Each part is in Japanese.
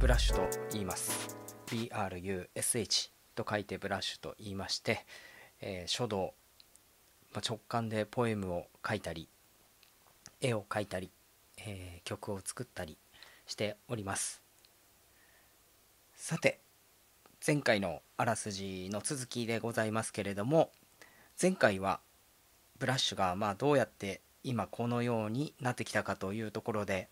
ブラッシュと言います BRUSH と書いてブラッシュと言いまして、えー、書道、まあ、直感でポエムを書いたり絵を描いたり、えー、曲を作ったりしておりますさて前回のあらすじの続きでございますけれども前回はブラッシュがまあどうやって今このようになってきたかというところで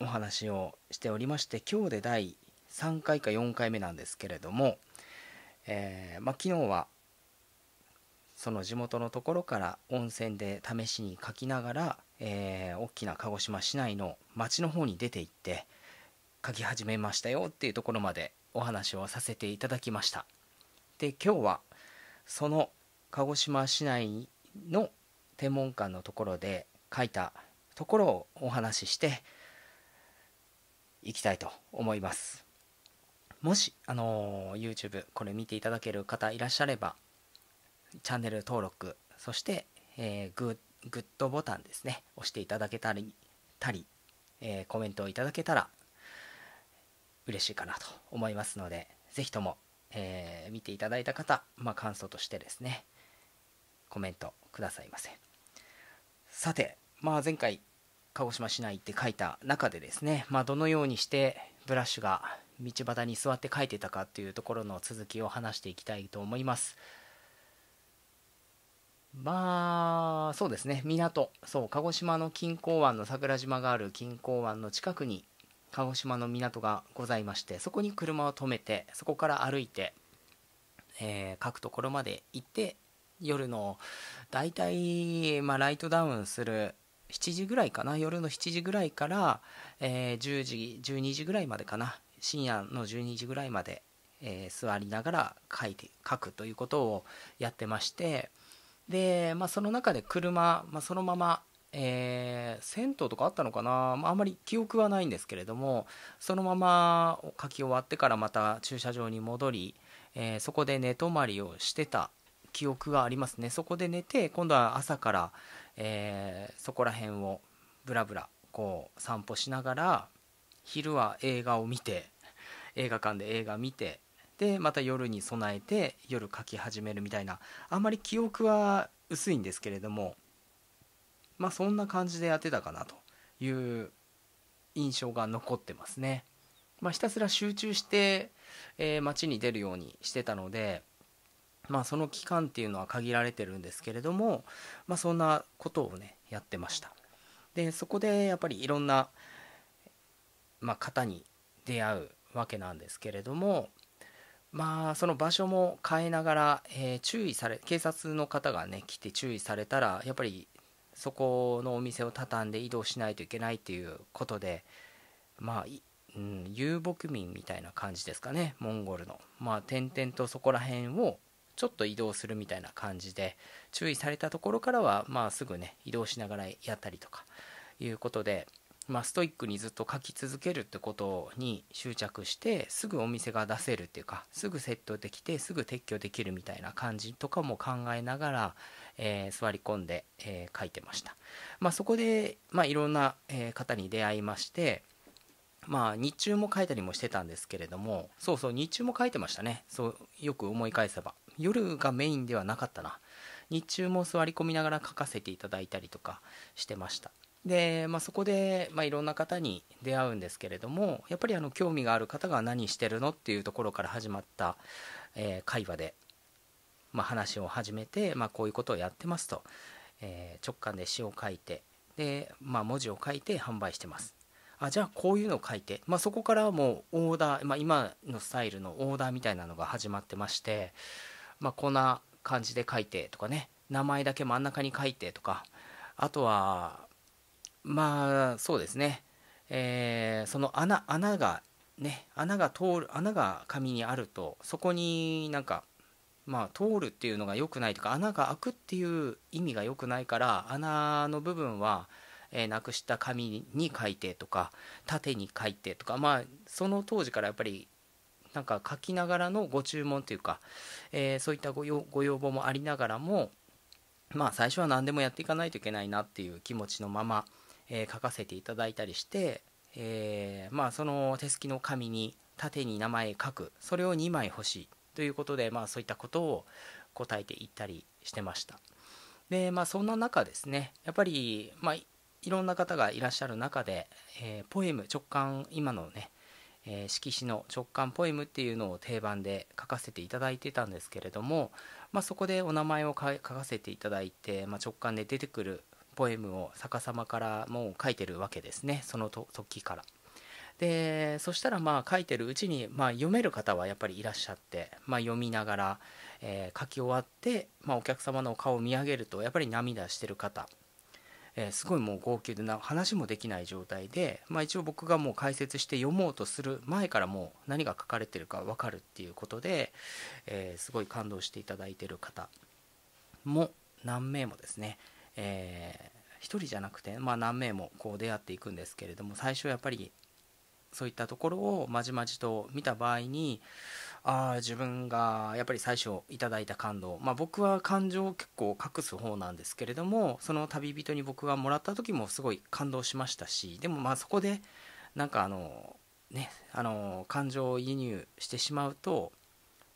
お話をしておりまして今日で第3回か4回目なんですけれども、えー、まあ、昨日はその地元のところから温泉で試しに書きながら、えー、大きな鹿児島市内の町の方に出て行って書き始めましたよっていうところまでお話をさせていただきましたで今日はその鹿児島市内の天文館のところで書いたところをお話ししていきたいと思いますもし、あの YouTube これ見ていただける方いらっしゃればチャンネル登録そして、えー、グッドボタンですね押していただけたりたり、えー、コメントをいただけたら嬉しいかなと思いますので是非とも、えー、見ていただいた方、まあ、感想としてですねコメントくださいませさて、まあ、前回鹿児島市内って書いた中でですね、まあ、どのようにしてブラッシュが道端に座って書いてたかっていうところの続きを話していきたいと思います。まあそうですね港そう鹿児島の錦江湾の桜島がある錦江湾の近くに鹿児島の港がございましてそこに車を止めてそこから歩いて、えー、くところまで行って夜の大体、まあ、ライトダウンする7時ぐらいかな夜の7時ぐらいから、えー、10時12時ぐらいまでかな深夜の12時ぐらいまで、えー、座りながら書いて書くということをやってましてで、まあ、その中で車、まあ、そのまま、えー、銭湯とかあったのかな、まあ、あんまり記憶はないんですけれどもそのまま書き終わってからまた駐車場に戻り、えー、そこで寝泊まりをしてた記憶がありますねそこで寝て今度は朝から、えー、そこら辺をブラブラこう散歩しながら昼は映画を見て映画館で映画見てでまた夜に備えて夜描き始めるみたいなあんまり記憶は薄いんですけれどもまあそんな感じでやってたかなという印象が残ってますね。まあ、ひたすら集中して、えー、街に出るようにしてたのでまあ、その期間っていうのは限られてるんですけれども、まあ、そんなことをねやってましたでそこでやっぱりいろんな、まあ、方に出会うわけなんですけれどもまあその場所も変えながら、えー、注意され警察の方がね来て注意されたらやっぱりそこのお店を畳んで移動しないといけないっていうことでまあうん、遊牧民みたいな感じですかねモンゴルのまあ、転々とそこら辺をちょっと移動するみたいな感じで注意されたところからはまあすぐね移動しながらやったりとかいうことで、まあ、ストイックにずっと書き続けるってことに執着してすぐお店が出せるっていうかすぐセットできてすぐ撤去できるみたいな感じとかも考えながら、えー、座り込んで、えー、書いてました、まあ、そこで、まあ、いろんな、え方に出会いましてまあ日中も書いたりもしてたんですけれどもそうそう日中も書いてましたねそうよく思い返せば夜がメインではなかったな日中も座り込みながら書かせていただいたりとかしてましたで、まあ、そこで、まあ、いろんな方に出会うんですけれどもやっぱりあの興味がある方が何してるのっていうところから始まった、えー、会話で、まあ、話を始めて、まあ、こういうことをやってますと、えー、直感で詩を書いてで、まあ、文字を書いて販売してますあじゃあこういうのを書いて、まあ、そこからもうオーダー、まあ、今のスタイルのオーダーみたいなのが始まってましてまあ、こんな感じで書いてとかね名前だけ真ん中に書いてとかあとはまあそうですね、えー、その穴穴がね穴が通る穴が紙にあるとそこになんかまあ通るっていうのが良くないとか穴が開くっていう意味が良くないから穴の部分は、えー、なくした紙に書いてとか縦に書いてとかまあその当時からやっぱりなんか書きながらのご注文というか、えー、そういったごご要望もありながらも、まあ、最初は何でもやっていかないといけないなっていう気持ちのまま、えー、書かせていただいたりして、えー、まあ、その手すきの紙に縦に名前書くそれを2枚欲しいということで、まあ、そういったことを答えていったりしてましたでまあそんな中ですねやっぱり、まあ、いろんな方がいらっしゃる中で、えー、ポエム直感今のねえー、色紙の直感ポエムっていうのを定番で書かせていただいてたんですけれども、まあ、そこでお名前を書かせていただいて、まあ、直感で出てくるポエムを逆さまからもう書いてるわけですねその時から。でそしたらまあ書いてるうちに、まあ、読める方はやっぱりいらっしゃって、まあ、読みながら、えー、書き終わって、まあ、お客様の顔を見上げるとやっぱり涙してる方えー、すごいもう号泣でな話もできない状態で、まあ、一応僕がもう解説して読もうとする前からもう何が書かれてるか分かるっていうことで、えー、すごい感動していただいてる方も何名もですね、えー、1人じゃなくて、まあ、何名もこう出会っていくんですけれども最初やっぱりそういったところをまじまじと見た場合にあ自分がやっぱり最初いただいた感動、まあ、僕は感情を結構隠す方なんですけれどもその旅人に僕がもらった時もすごい感動しましたしでもまあそこでなんかあのねあの感情を輸入してしまうと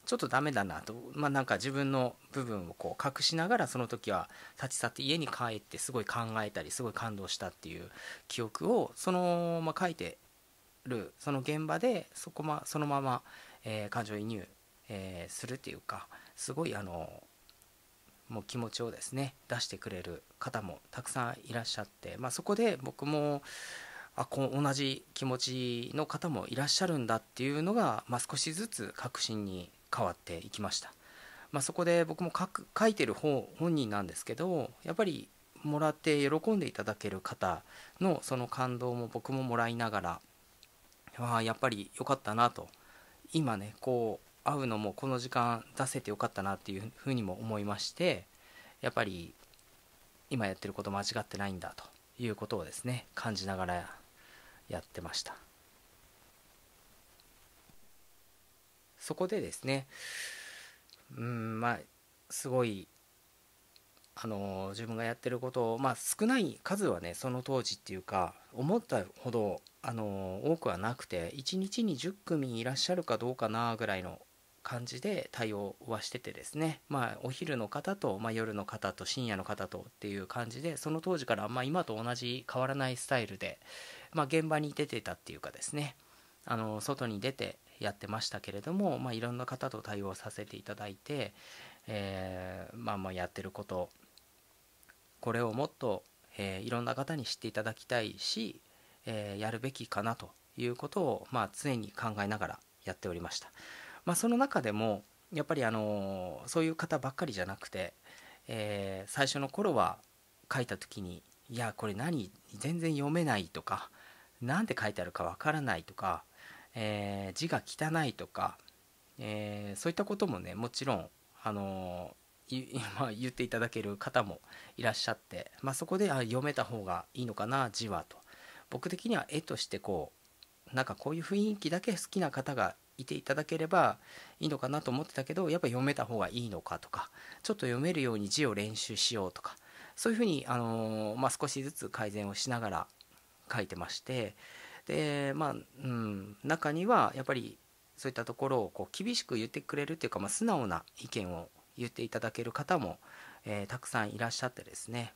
ちょっとダメだなと、まあ、なんか自分の部分をこう隠しながらその時は立ち去って家に帰ってすごい考えたりすごい感動したっていう記憶をそのまま書いてるその現場でそこ、ま、そのままえー、感情移入、えー、するっていうかすごいあのもう気持ちをですね出してくれる方もたくさんいらっしゃって、まあ、そこで僕もあこ同じ気持ちの方もいらっしゃるんだっていうのが、まあ、少しずつ確信に変わっていきました、まあ、そこで僕も書く書いてる本人なんですけどやっぱりもらって喜んでいただける方のその感動も僕ももらいながらあやっぱり良かったなと今ねこう会うのもこの時間出せてよかったなっていうふうにも思いましてやっぱり今やってること間違ってないんだということをですね感じながらやってましたそこでですねうんまあすごいあの自分がやってることをまあ少ない数はねその当時っていうか思ったほどあの多くはなくて1日に10組いらっしゃるかどうかなぐらいの感じで対応はしててですねまあお昼の方と、まあ、夜の方と深夜の方とっていう感じでその当時からまあ今と同じ変わらないスタイルで、まあ、現場に出てたっていうかですねあの外に出てやってましたけれども、まあ、いろんな方と対応させていただいて、えー、まあまあやってることこれをもっと、えー、いろんな方に知っていただきたいしえー、やるべきかなということを、まあ、常に考えながらやっておりました、まあ、その中でもやっぱり、あのそういう方ばっかりじゃなくて、えー、最初の頃は書いた時に「いやこれ何全然読めない」とか「何て書いてあるかわからない」とか、えー、字が汚い」とか、えそういったこともねもちろん、あの今 言っていただける方もいらっしゃって、まあ、そこであ読めた方がいいのかな字はと僕的には絵としてこうなんかこういう雰囲気だけ好きな方がいていただければいいのかなと思ってたけどやっぱ読めた方がいいのかとかちょっと読めるように字を練習しようとかそういうふうに、あのー、まあ、少しずつ改善をしながら書いてましてでまあ、うん、中にはやっぱりそういったところをこう厳しく言ってくれるっていうか、まあ、素直な意見を言っていただける方も、えー、たくさんいらっしゃってですね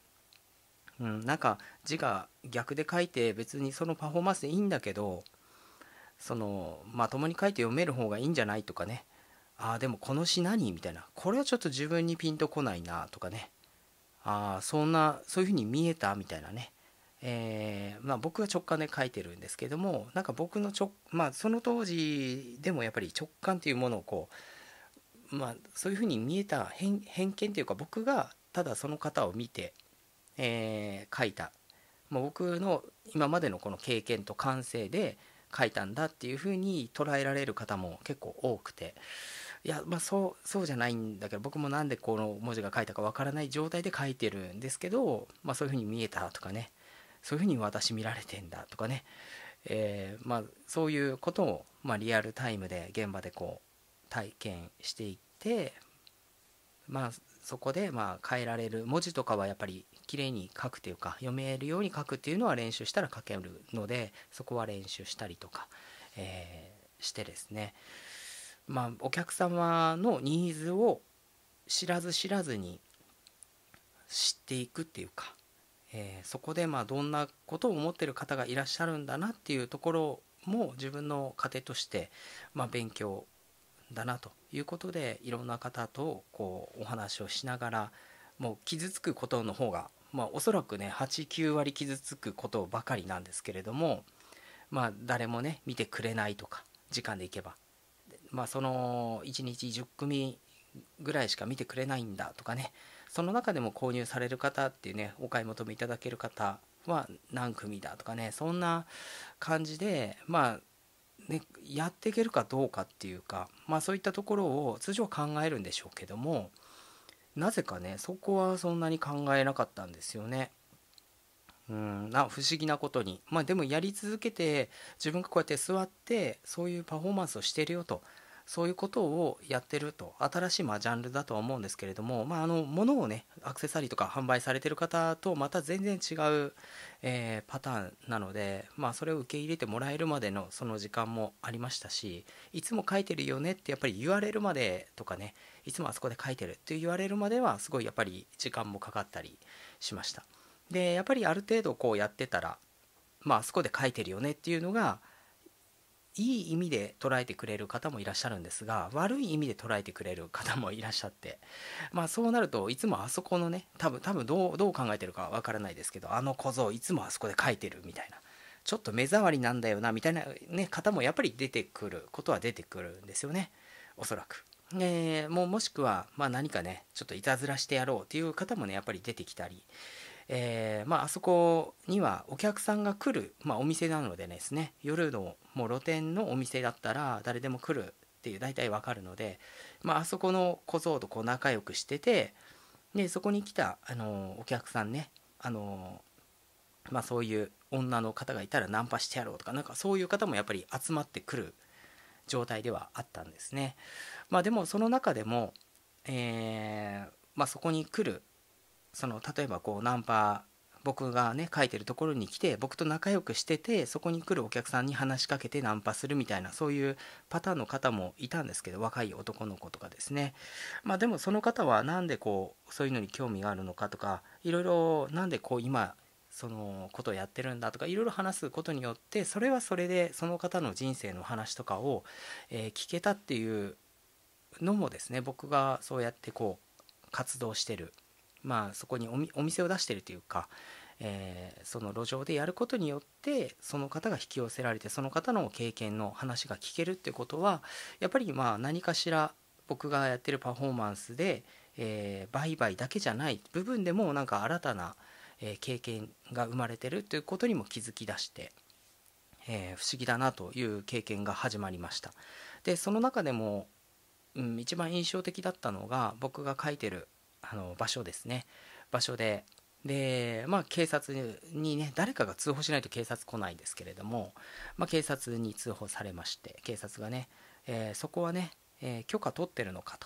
うん、なんか字が逆で書いて別にそのパフォーマンスでいいんだけどそのまともに書いて読める方がいいんじゃないとかねああでもこの詩何みたいなこれはちょっと自分にピンとこないなとかねああそんなそういうふうに見えたみたいなねえー、まあ、僕は直感で書いてるんですけどもなんか僕の直まあその当時でもやっぱり直感というものをこうまあそういうふうに見えた偏見というか僕がただその方を見てえー、書いたもう僕の今までのこの経験と感性で書いたんだっていうふうに捉えられる方も結構多くていやまあそうそうじゃないんだけど僕もなんでこの文字が書いたかわからない状態で書いてるんですけど、まあ、そういうふうに見えたとかねそういうふうに私見られてんだとかね、えー、まあ、そういうことを、まあ、リアルタイムで現場でこう体験していってまあそこでまあ変えられる文字とかはやっぱり綺麗に書くというか読めるように書くっていうのは練習したら書けるのでそこは練習したりとか、えー、してですねまあお客様のニーズを知らず知らずに知っていくっていうか、えー、そこでまあどんなことを思ってる方がいらっしゃるんだなっていうところも自分の糧として、まあ、勉強だなということでいろんな方とこうお話をしながらもう傷つくことの方が、まあ、おそらくね89割傷つくことばかりなんですけれどもまあ誰もね見てくれないとか時間でいけば、まあ、その1日10組ぐらいしか見てくれないんだとかねその中でも購入される方っていうねお買い求めいただける方は何組だとかねそんな感じでまあね、やっていけるかどうかっていうか、まあ、そういったところを通常は考えるんでしょうけどもなぜかねそこはそんなに考えなかったんですよね。うんな不思議なことにまあでもやり続けて自分がこうやって座ってそういうパフォーマンスをしてるよとそういうことをやってると新しいまあジャンルだとは思うんですけれども、まあ、あの物をねアクセサリーとか販売されてる方とまた全然違う、えー、パターンなので、まあ、それを受け入れてもらえるまでのその時間もありましたしいつも書いてるよねってやっぱり言われるまでとかねいつもあそこで書いてるって言われるまではすごいやっぱり時間もかかったりしました。でやっぱりある程度こうやってたらまあそこで書いてるよねっていうのがいい意味で捉えてくれる方もいらっしゃるんですが悪い意味で捉えてくれる方もいらっしゃってまあそうなるといつもあそこのね多分多分どうどう考えてるかわからないですけどあの小僧いつもあそこで書いてるみたいなちょっと目障りなんだよなみたいな、ね、方もやっぱり出てくることは出てくるんですよねおそらく。えー、もうもしくは、まあ、何かねちょっといたずらしてやろうという方もねやっぱり出てきたりえー、まあ、あそこにはお客さんが来る、まあ、お店なのでですね夜のもう露店のお店だったら誰でも来るっていう大体わかるので、まあ、そこの小僧とこう仲良くしててでそこに来た、あのお客さんね、あのまあ、そういう女の方がいたらナンパしてやろうとかなんかそういう方もやっぱり集まってくる状態ではあったんですね。まあ、でもその中でも、えー、まあ、そこに来るその例えばこうナンパ僕がね書いてるところに来て僕と仲良くしててそこに来るお客さんに話しかけてナンパするみたいなそういうパターンの方もいたんですけど若い男の子とかですねまあでもその方は何でこうそういうのに興味があるのかとかいろいろ何でこう今そのことをやってるんだとかいろいろ話すことによってそれはそれでその方の人生の話とかを、え聞けたっていうのもですね僕がそうやってこう活動してるまあ、そこにお店を出してるというか、えー、その路上でやることによってその方が引き寄せられてその方の経験の話が聞けるってことはやっぱりまあ何かしら僕がやってるパフォーマンスで、えー、売買だけじゃない部分でもなんか新たな、え経験が生まれてるということにも気づき出して。えー、不思議だなという経験が始まりましたでその中でも、うん、一番印象的だったのが僕が書いてるあの場所ですね場所でで、まあ、警察にね誰かが通報しないと警察来ないんですけれども、まあ、警察に通報されまして警察がね、えー、そこはね、えー、許可取ってるのか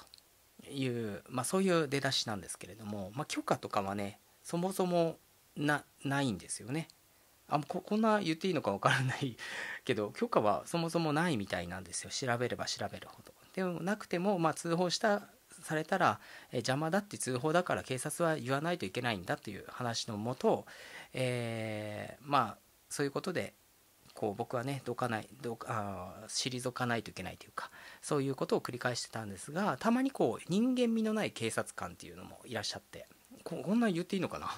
という、まあ、そういう出だしなんですけれども、まあ、許可とかはねそもそもなないんですよね。あここんな言っていいのか分からない けど許可はそもそもないみたいなんですよ調べれば調べるほど。でもなくても、まあ、通報したされたら、え邪魔だって通報だから警察は言わないといけないんだという話のもと、えー、まあそういうことでこう僕はねどかないどあ退かないといけないというかそういうことを繰り返してたんですがたまにこう人間味のない警察官っていうのもいらっしゃってここんなん言っていいのかな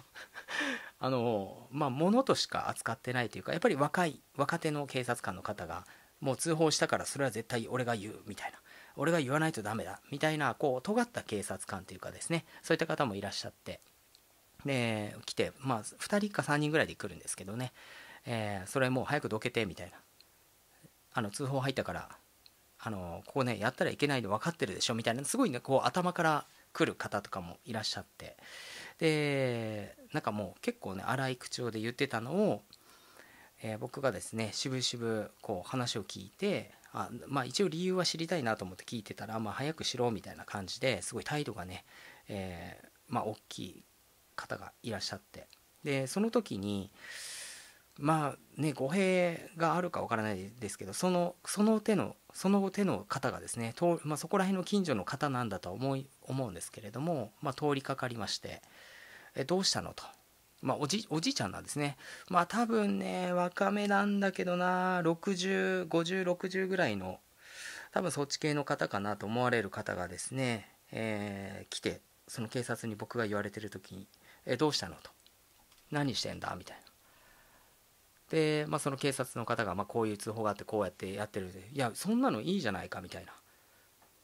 あのまあ物としか扱ってないというかやっぱり若い若手の警察官の方がもう通報したからそれは絶対俺が言うみたいな俺が言わないとダメだみたいなこう尖った警察官というかですねそういった方もいらっしゃってで来てまあ2人か3人ぐらいで来るんですけどね、えー、それもう早くどけてみたいなあの通報入ったからあのここねやったらいけないの分かってるでしょみたいなすごいねこう頭から来る方とかもいらっしゃってでなんかもう結構ね荒い口調で言ってたのを、えー、僕がですね渋々こう話を聞いてあまあ、一応理由は知りたいなと思って聞いてたら、まあ、早くしろみたいな感じですごい態度がね、えー、まあ、大きい方がいらっしゃってでその時にまあね語弊があるかわからないですけどそのその手のその手の方がですねと、まあ、そこら辺の近所の方なんだとは思い思うんですけれども、まあ、通りかかりまして「えどうしたの?」とまあ、おじおじいちゃんなんですねまあ多分ね若めなんだけどな605060ぐらいの多分そっち系の方かなと思われる方がですね、えー、来てその警察に僕が言われてる時に「えどうしたの?」と「何してんだ?」みたいな。で、まあ、その警察の方が、まあ、こういう通報があってこうやってやってるいやそんなのいいじゃないかみたいな。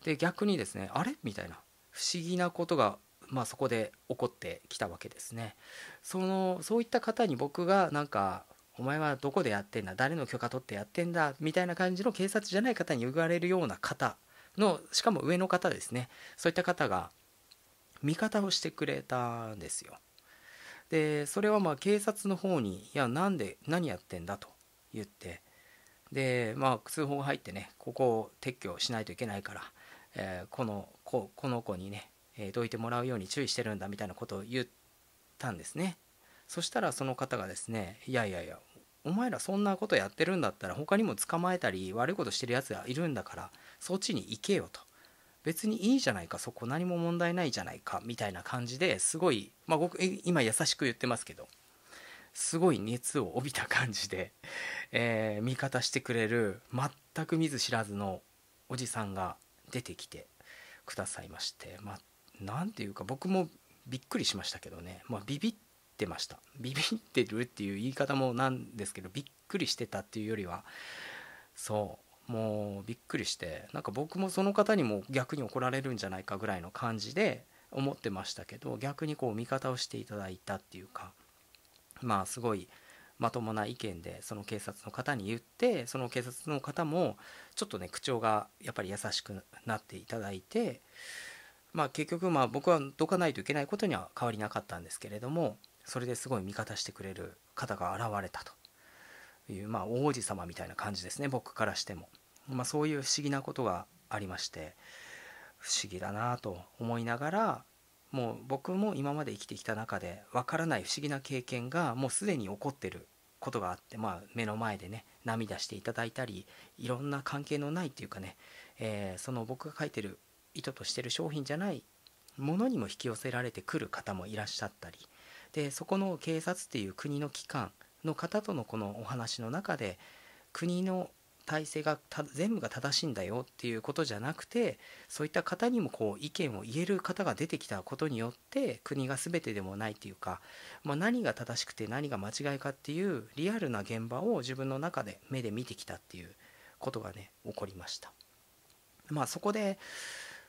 で逆にですね「あれ?」みたいな不思議なことがまあ、そこで起こってきたわけですねそのそういった方に僕がなんかお前はどこでやってんだ誰の許可取ってやってんだみたいな感じの警察じゃない方に言われるような方のしかも上の方ですねそういった方が味方をしてくれたんですよでそれはまあ警察の方に「いや何で何やってんだ」と言ってでまあ通報が入ってねここを撤去しないといけないから、えー、このここの子にねえー、どいてもらうように注意してるんだみたいなことを言ったんですねそしたらその方がですねいやいやいやお前らそんなことやってるんだったら他にも捕まえたり悪いことしてるやつがいるんだからそっちに行けよと別にいいじゃないかそこ何も問題ないじゃないかみたいな感じですごい、まあ、僕今優しく言ってますけどすごい熱を帯びた感じで、えー、味方してくれる全く見ず知らずのおじさんが出てきてくださいまして何て言うか僕もびっくりしましたけどね、まあ、ビビってましたビビってるっていう言い方もなんですけどびっくりしてたっていうよりはそうもうびっくりしてなんか僕もその方にも逆に怒られるんじゃないかぐらいの感じで思ってましたけど逆にこう味方をしていただいたっていうかまあすごいまともな意見でその警察の方に言ってその警察の方もちょっとね口調がやっぱり優しくなっていただいて。まあ、結局まあ僕はどかないといけないことには変わりなかったんですけれどもそれですごい味方してくれる方が現れたという、まあ、王子様みたいな感じですね僕からしても、まあ、そういう不思議なことがありまして不思議だなと思いながらもう僕も今まで生きてきた中でわからない不思議な経験がもうすでに起こってることがあって、まあ、目の前でね涙していただいたりいろんな関係のないっていうかね、えー、その僕が書いてる意図としてる商品じゃないものにも引き寄せられてくる方もいらっしゃったりでそこの警察っていう国の機関の方とのこのお話の中で国の体制が全部が正しいんだよっていうことじゃなくてそういった方にもこう意見を言える方が出てきたことによって国が全てでもないっていうか、まあ、何が正しくて何が間違いかっていうリアルな現場を自分の中で目で見てきたっていうことがね起こりました。まあ、そこで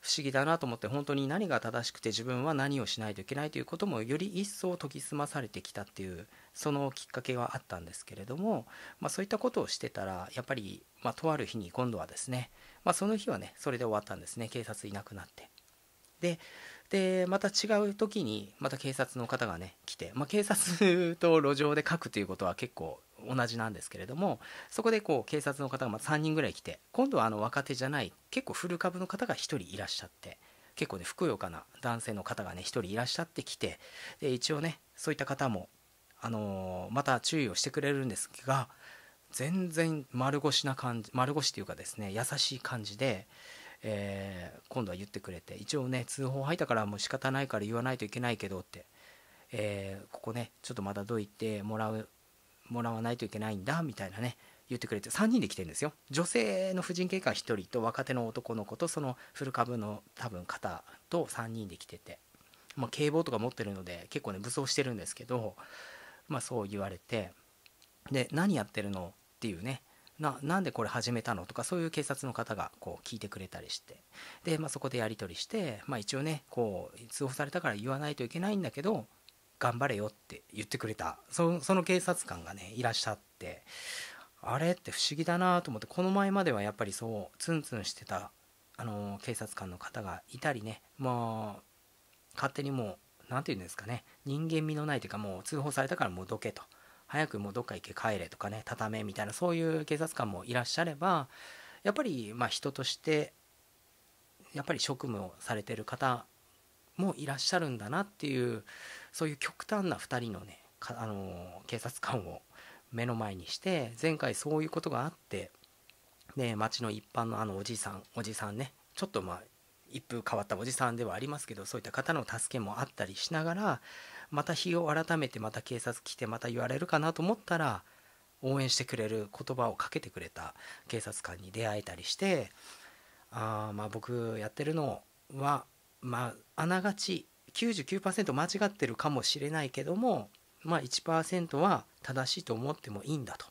不思議だなと思って本当に何が正しくて自分は何をしないといけないということもより一層研ぎ澄まされてきたっていうそのきっかけはあったんですけれども、まあ、そういったことをしてたらやっぱり、まあ、とある日に今度はですね、まあ、その日はねそれで終わったんですね警察いなくなって。ででまた違う時にまた警察の方がね来て、まあ、警察と路上で書くということは結構同じなんですけれどもそこでこう警察の方がま3人ぐらい来て今度はあの若手じゃない結構古株の方が1人いらっしゃって結構ねふくよかな男性の方がね1人いらっしゃってきてで一応ねそういった方も、あのー、また注意をしてくれるんですが全然丸腰な感じ丸腰というかですね優しい感じで。えー、今度は言ってくれて一応ね通報入ったからもう仕方ないから言わないといけないけどって、えー、ここねちょっとまだどいてもらうもらわないといけないんだみたいなね言ってくれて3人で来てるんですよ女性の婦人警官1人と若手の男の子とその古株の多分方と3人で来てて、まあ、警棒とか持ってるので結構ね武装してるんですけど、まあ、そう言われてで何やってるのっていうねななんでこれ始めたのとかそういう警察の方がこう聞いてくれたりしてで、まあ、そこでやり取りして、まあ、一応ねこう通報されたから言わないといけないんだけど頑張れよって言ってくれたその警察官がねいらっしゃってあれって不思議だなと思ってこの前まではやっぱりそうツンツンしてたあの警察官の方がいたりねまあ勝手にもう何て言うんですかね人間味のないというかもう通報されたからもうどけと早くもうどっか行け帰れとかね畳めみたいなそういう警察官もいらっしゃればやっぱりまあ人としてやっぱり職務をされてる方もいらっしゃるんだなっていうそういう極端な2人のねあの警察官を目の前にして前回そういうことがあってで町の一般のあのおじいさんおじさんねちょっとまあ一風変わったおじさんではありますけどそういった方の助けもあったりしながらまた日を改めてまた警察来てまた言われるかなと思ったら応援してくれる言葉をかけてくれた警察官に出会えたりしてあまあ僕やってるのはまああながち99%間違ってるかもしれないけども、まあ、1%は正しいと思ってもいいんだと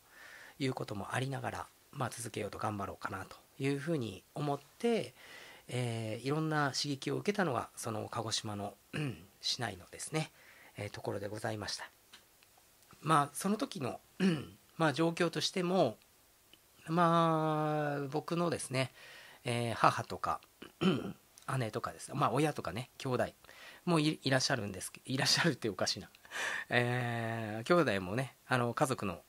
いうこともありながら、まあ、続けようと頑張ろうかなというふうに思って、えー、いろんな刺激を受けたのがその鹿児島の、うん、市内のですね、えー、ところでございました。まあその時の、まあ、状況としてもまあ僕のですね、えー、母とか姉とかですねまあ親とかね兄弟もいらっしゃるんですいらっしゃるっておかしいな、えー、兄弟もねあの家族の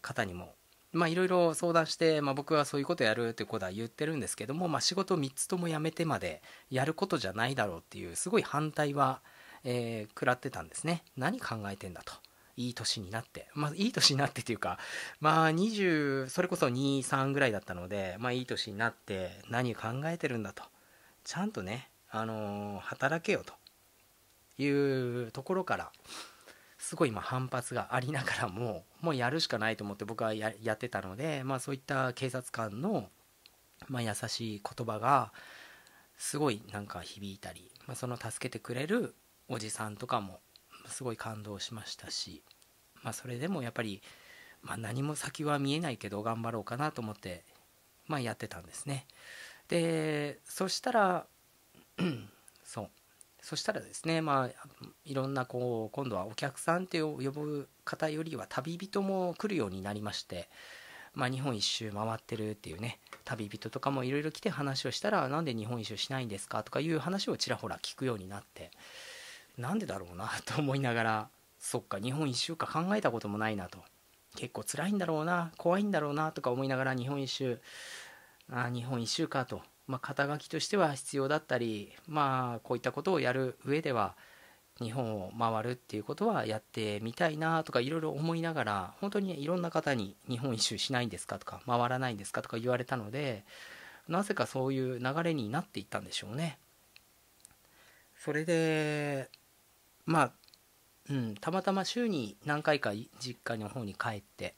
方にもまあいろいろ相談して、まあ、僕はそういうことやるってことは言ってるんですけども、まあ、仕事3つとも辞めてまでやることじゃないだろうっていうすごい反対は、えー、食らってたんですね何考えてんだといい年になってまあいい年になってというかまあ20それこそ23ぐらいだったのでまあいい年になって何考えてるんだとちゃんとね、あのー、働けよというところからすごい今反発がありながらももうやるしかないと思って僕はやってたので、まあ、そういった警察官の、まあ、優しい言葉がすごいなんか響いたり、まあ、その助けてくれるおじさんとかもすごい感動しましたし、まあ、それでもやっぱり、まあ、何も先は見えないけど頑張ろうかなと思って、まあ、やってたんですね。でそしたら そうそしたらですねまあいろんなこう今度はお客さんって呼ぶ方よりは旅人も来るようになりまして、まあ、日本一周回ってるっていうね旅人とかもいろいろ来て話をしたらなんで日本一周しないんですかとかいう話をちらほら聞くようになってなんでだろうな と思いながらそっか日本一周か考えたこともないなと結構辛いんだろうな怖いんだろうなとか思いながら日本一周あ日本一周かと、まあ、肩書きとしては必要だったり、まあ、こういったことをやる上では日本を回るっていうことはやってみたいなとかいろいろ思いながら本当にいろんな方に日本一周しないんですかとか回らないんですかとか言われたのでなぜかそういう流れになっていったんでしょうね。それでまあ、うん、たまたま週に何回か実家の方に帰って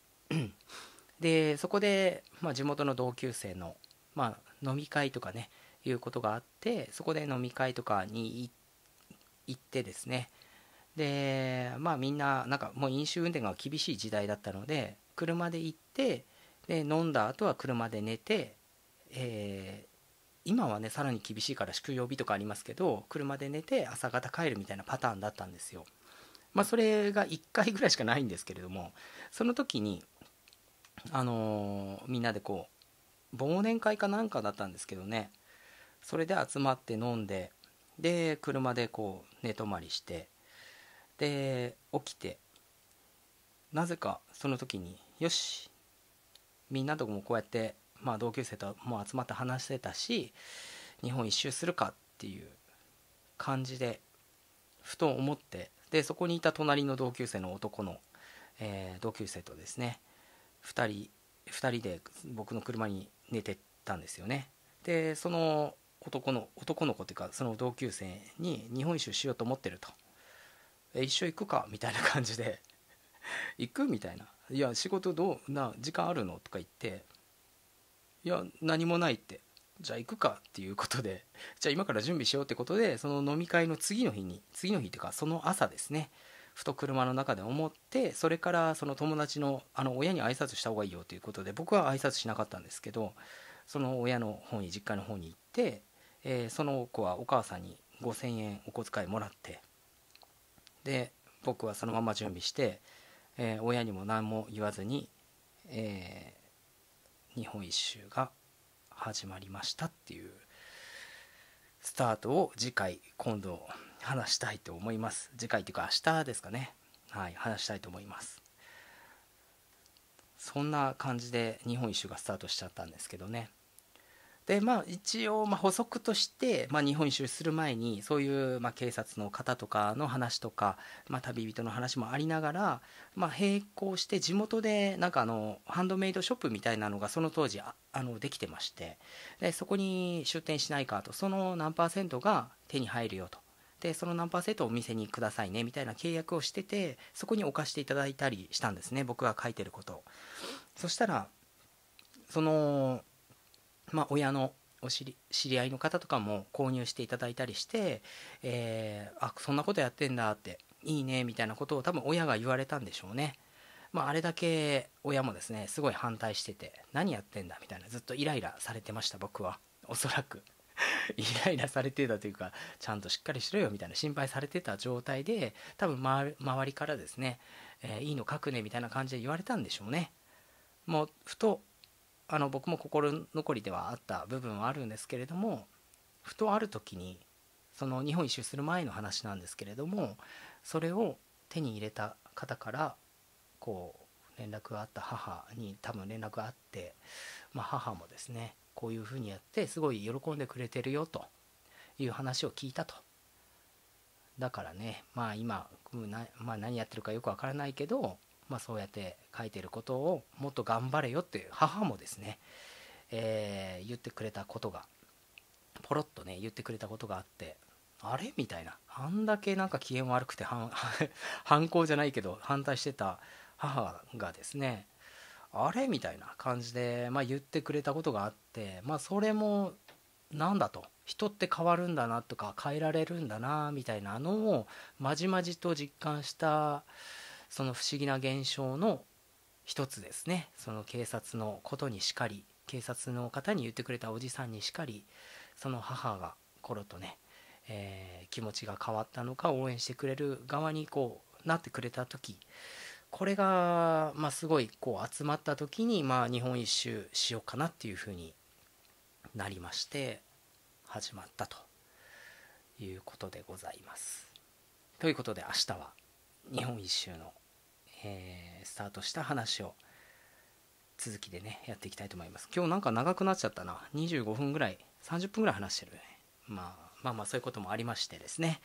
でそこで、まあ、地元の同級生のまあ、飲み会とかねいうことがあってそこで飲み会とかに行ってですねでまあみんななんかもう飲酒運転が厳しい時代だったので車で行ってで飲んだ後は車で寝て、えー、今はねさらに厳しいから祝曜日とかありますけど車で寝て朝方帰るみたいなパターンだったんですよ。まあ、それが1回ぐらいしかないんですけれどもその時に、あのー、みんなでこ忘年会かなんかだったんですけどねそれで集まって飲んでで車でこう寝泊まりしてで起きてなぜかその時によしみんなともこうやって、まあ、同級生とも集まって話してたし日本一周するかっていう感じでふと思ってでそこにいた隣の同級生の男の、えー、同級生とですね2人2人で僕の車に寝てたんですよねでその男の男の子っていうかその同級生に日本一周しようと思ってると「え一緒行くか」みたいな感じで「行く?」みたいな「いや仕事どうな時間あるの?」とか言って「いや何もない」って「じゃあ行くか」っていうことでじゃあ今から準備しようってことでその飲み会の次の日に次の日っていうかその朝ですねふと車の中で思ってそれからその友達のあの親に挨拶した方がいいよということで僕は挨拶しなかったんですけどその親の方に実家の方に行って、えー、その子はお母さんに5,000円お小遣いもらってで僕はそのまま準備して、えー、親にも何も言わずに、えー、日本一周が始まりましたっていうスタートを次回今度話したいと思います次回というか明日ですかねはい話したいと思いますそんな感じで日本一周がスタートしちゃったんですけどねでまあ一応ま補足として、まあ、日本一周する前にそういうま警察の方とかの話とか、まあ、旅人の話もありながら、まあ、並行して地元でなんかあのハンドメイドショップみたいなのがその当時あのできてましてでそこに出店しないかとその何パーセントが手に入るよとでその何パーセントをお店にくださいねみたいな契約をしててそこに置かしていただいたりしたんですね僕が書いてることをそしたらそのまあ親のお知り知り合いの方とかも購入していただいたりして、えー、あそんなことやってんだっていいねみたいなことを多分親が言われたんでしょうねまあ、あれだけ親もですねすごい反対してて何やってんだみたいなずっとイライラされてました僕はおそらく イライラされてたというかちゃんとしっかりしろよみたいな心配されてた状態で多分周りからですね、えー、いいの書くねみたいな感じで言われたんでしょうねもうふとあの僕も心残りではあった部分はあるんですけれどもふとある時にその日本一周する前の話なんですけれどもそれを手に入れた方からこう連絡があった母に多分連絡があって、まあ、母もですねこういうふうにやってすごい喜んでくれてるよという話を聞いたと。だからねまあ今、まあ、何やってるかよくわからないけど、まあ、そうやって書いてることをもっと頑張れよっていう母もですね、えー、言ってくれたことがポロッとね言ってくれたことがあってあれみたいなあんだけなんか機嫌悪くて 反抗じゃないけど反対してた母がですねあれみたいな感じで、まあ、言ってくれたことがあって、まあ、それもなんだと人って変わるんだなとか変えられるんだなみたいなのをまじまじと実感したその不思議な現象の一つですねその警察のことにしかり警察の方に言ってくれたおじさんにしかりその母がロとね、えー、気持ちが変わったのか応援してくれる側にこうなってくれた時これが、まあ、すごいこう集まった時に、まあ、日本一周しようかなっていうふうになりまして始まったということでございます。ということで明日は日本一周の、えー、スタートした話を続きでねやっていきたいと思います。今日なんか長くなっちゃったな25分ぐらい30分ぐらい話してるね。まあまあまあそういうこともありましてですね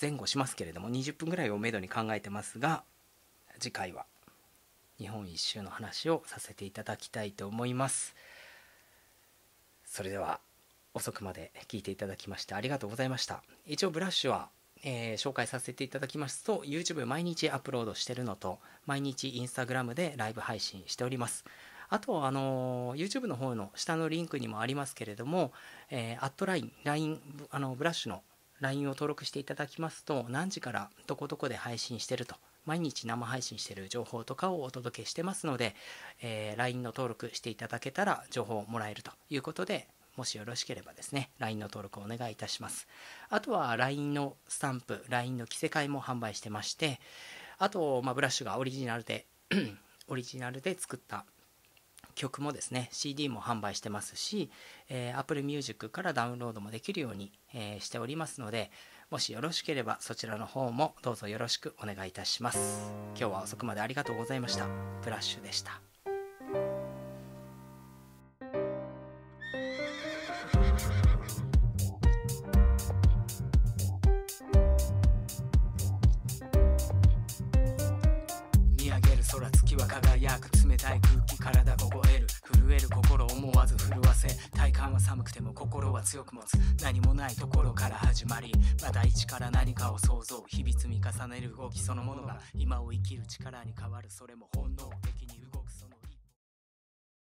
前後しますけれども20分ぐらいをめどに考えてますが次回は日本一周の話をさせていただきたいと思いますそれでは遅くまで聞いていただきましてありがとうございました一応ブラッシュは、えー、紹介させていただきますと YouTube 毎日アップロードしてるのと毎日 Instagram でライブ配信しておりますあと、あの YouTube の方の下のリンクにもありますけれども、えー、アットライン、LINE、あの、ブラッシュの LINE を登録していただきますと、何時からどこどこで配信してると毎日生配信してる情報とかをお届けしてますので、えー、LINE の登録していただけたら情報をもらえるということで、もしよろしければですね、LINE の登録をお願いいたします。あとは LINE のスタンプ、LINE の着せ替えも販売してまして、あと、まあ、ブラッシュがオリジナルで オリジナルで作った曲もですね CD も販売してますし、えー、Apple Music からダウンロードもできるように、えー、しておりますのでもしよろしければそちらの方もどうぞよろしくお願いいたします今日は遅くまでありがとうございましたフラッシュでした体感は寒くても心は強く持つ何もないところから始まりまた一から何かを想像日々積み重ねる動きそのものが今を生きる力に変わるそれも本能的